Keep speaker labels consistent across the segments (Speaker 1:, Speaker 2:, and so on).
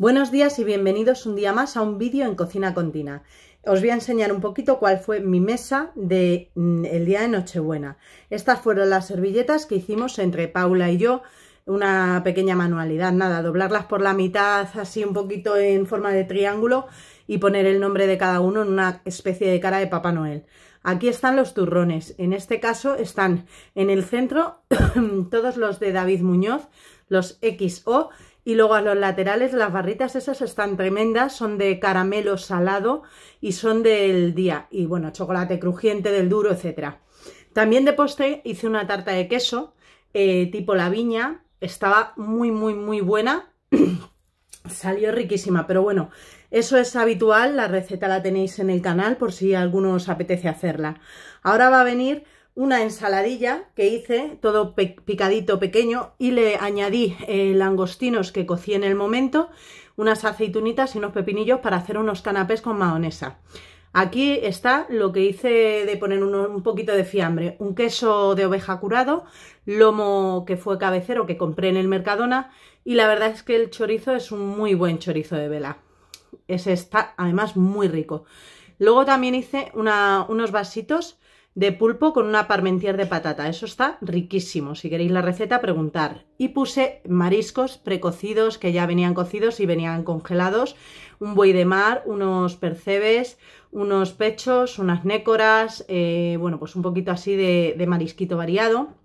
Speaker 1: Buenos días y bienvenidos un día más a un vídeo en Cocina Contina Os voy a enseñar un poquito cuál fue mi mesa del mm, el día de Nochebuena. Estas fueron las servilletas que hicimos entre Paula y yo, una pequeña manualidad, nada, doblarlas por la mitad así un poquito en forma de triángulo y poner el nombre de cada uno en una especie de cara de Papá Noel. Aquí están los turrones, en este caso están en el centro todos los de David Muñoz, los XO. Y luego a los laterales las barritas esas están tremendas, son de caramelo salado y son del día. Y bueno, chocolate crujiente, del duro, etcétera También de postre hice una tarta de queso eh, tipo la viña. Estaba muy, muy, muy buena. Salió riquísima, pero bueno, eso es habitual. La receta la tenéis en el canal por si alguno os apetece hacerla. Ahora va a venir una ensaladilla que hice, todo picadito pequeño, y le añadí eh, langostinos que cocí en el momento, unas aceitunitas y unos pepinillos para hacer unos canapés con mayonesa Aquí está lo que hice de poner un, poquito de fiambre, un queso de oveja curado, lomo que fue cabecero que compré en el Mercadona y la verdad es que el chorizo es un muy buen chorizo de vela. Ese está además muy rico. Luego también hice unos vasitos de pulpo con una parmentier de patata. Eso está riquísimo. Si queréis la receta, preguntar. Y puse mariscos precocidos que ya venían cocidos y venían congelados. Un buey de mar, unos percebes, unos pechos, unas nécoras, eh, bueno, pues un poquito así de, marisquito variado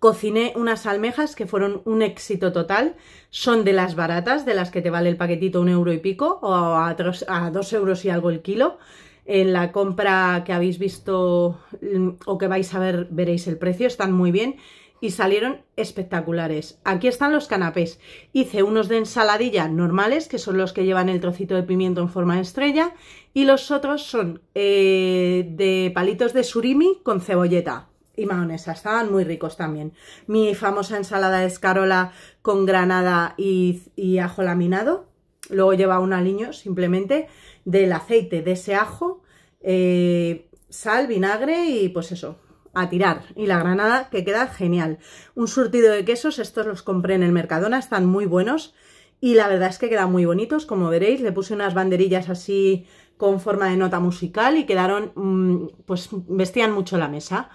Speaker 1: cociné unas almejas que fueron un éxito total. Son de las baratas, de las que te vale el paquetito un euro y pico o a, a dos euros y algo el kilo. En la compra que habéis visto mm, o que vais a ver, veréis el precio, están muy bien y salieron espectaculares. Aquí están los canapés. Hice unos de ensaladilla normales, que son los que llevan el trocito de pimiento en forma de estrella, y los otros son eh, de palitos de surimi con cebolleta y mayonesa. Estaban muy ricos también. Mi famosa ensalada de escarola con granada y, y ajo laminado. Luego lleva un aliño simplemente del aceite de ese ajo, eh, sal, vinagre y pues eso, a tirar. Y la granada que queda genial. Un surtido de quesos, estos los compré en el Mercadona, están muy buenos y la verdad es que quedan muy bonitos, como veréis, le puse unas banderillas así con forma de nota musical y quedaron, mm, pues vestían mucho la mesa.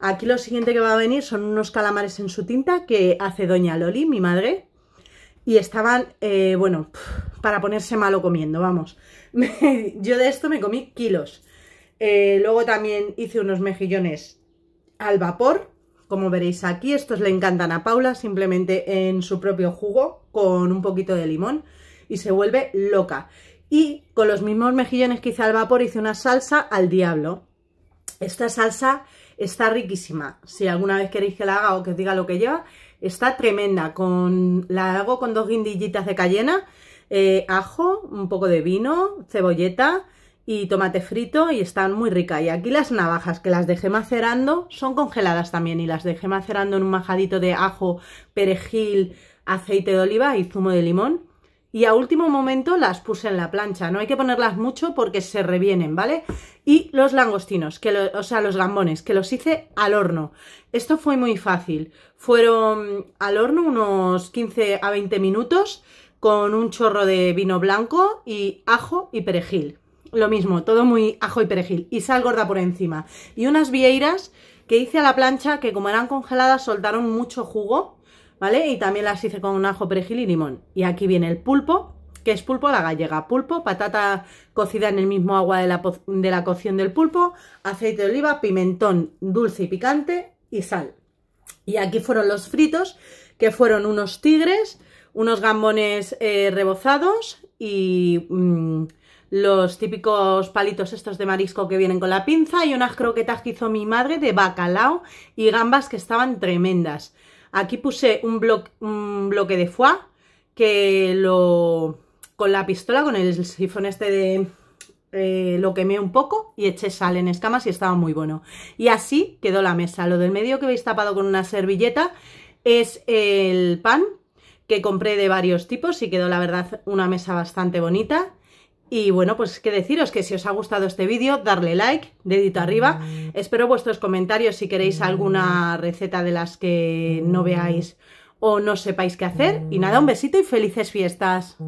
Speaker 1: Aquí lo siguiente que va a venir son unos calamares en su tinta que hace Doña Loli, mi madre, y estaban, eh, bueno para ponerse malo comiendo, vamos. yo de esto me comí kilos. Eh, luego también hice unos mejillones al vapor, como veréis aquí. Estos le encantan a Paula, simplemente en su propio jugo, con un poquito de limón, y se vuelve loca. Y con los mismos mejillones que hice al vapor, hice una salsa al diablo. Esta salsa está riquísima. Si alguna vez queréis que la haga o que os diga lo que lleva, está tremenda. Con, la hago con dos guindillitas de cayena eh, ajo, un poco de vino, cebolleta y tomate frito y están muy ricas. Y aquí las navajas que las dejé macerando son congeladas también y las dejé macerando en un majadito de ajo, perejil, aceite de oliva y zumo de limón. Y a último momento las puse en la plancha, no hay que ponerlas mucho porque se revienen, ¿vale? Y los langostinos, que o sea, los gambones, que los hice al horno. Esto fue muy fácil, fueron al horno unos 15 a 20 minutos con un chorro de vino blanco y ajo y perejil. Lo mismo, todo muy ajo y perejil. Y sal gorda por encima. Y unas vieiras que hice a la plancha que como eran congeladas soltaron mucho jugo, ¿vale? Y también las hice con un ajo, perejil y limón. Y aquí viene el pulpo, que es pulpo a la gallega. Pulpo, patata cocida en el mismo agua de la, de la cocción del pulpo, aceite de oliva, pimentón dulce y picante y sal. Y aquí fueron los fritos, que fueron unos tigres, unos gambones eh, rebozados y mm, los típicos palitos estos de marisco que vienen con la pinza y unas croquetas que hizo mi madre de bacalao y gambas que estaban tremendas. Aquí puse un, bloque de foie que lo con la pistola, con el sifón este de eh, lo quemé un poco y eché sal en escamas y estaba muy bueno. Y así quedó la mesa. Lo del medio que veis tapado con una servilleta es el pan que compré de varios tipos y quedó la verdad una mesa bastante bonita. Y bueno, pues que deciros que si os ha gustado este vídeo, darle like, dedito arriba. Mm. Espero vuestros comentarios si queréis mm. alguna receta de las que no mm. veáis o no sepáis qué hacer. Y nada, un besito y felices fiestas.